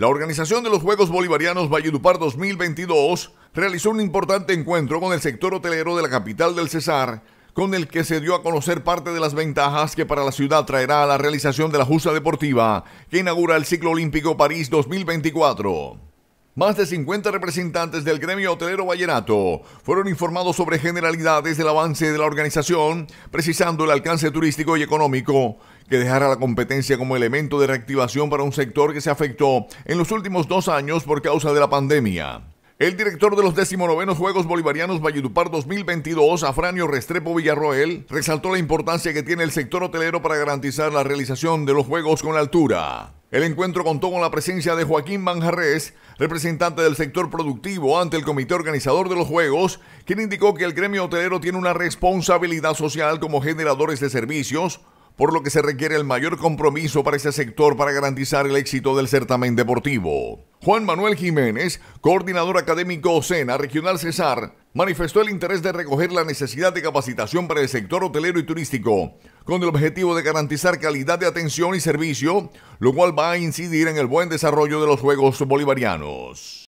La organización de los Juegos Bolivarianos Valledupar 2022 realizó un importante encuentro con el sector hotelero de la capital del Cesar, con el que se dio a conocer parte de las ventajas que para la ciudad traerá la realización de la justa deportiva que inaugura el ciclo olímpico París 2024. Más de 50 representantes del gremio hotelero Vallenato fueron informados sobre generalidades del avance de la organización, precisando el alcance turístico y económico que dejará la competencia como elemento de reactivación para un sector que se afectó en los últimos dos años por causa de la pandemia. El director de los 19 Juegos Bolivarianos Valledupar 2022, Afranio Restrepo Villarroel, resaltó la importancia que tiene el sector hotelero para garantizar la realización de los Juegos con la altura. El encuentro contó con la presencia de Joaquín Manjarres, representante del sector productivo ante el comité organizador de los Juegos, quien indicó que el gremio hotelero tiene una responsabilidad social como generadores de servicios, por lo que se requiere el mayor compromiso para ese sector para garantizar el éxito del certamen deportivo. Juan Manuel Jiménez, coordinador académico Ocena Regional Cesar, manifestó el interés de recoger la necesidad de capacitación para el sector hotelero y turístico, con el objetivo de garantizar calidad de atención y servicio, lo cual va a incidir en el buen desarrollo de los Juegos Bolivarianos.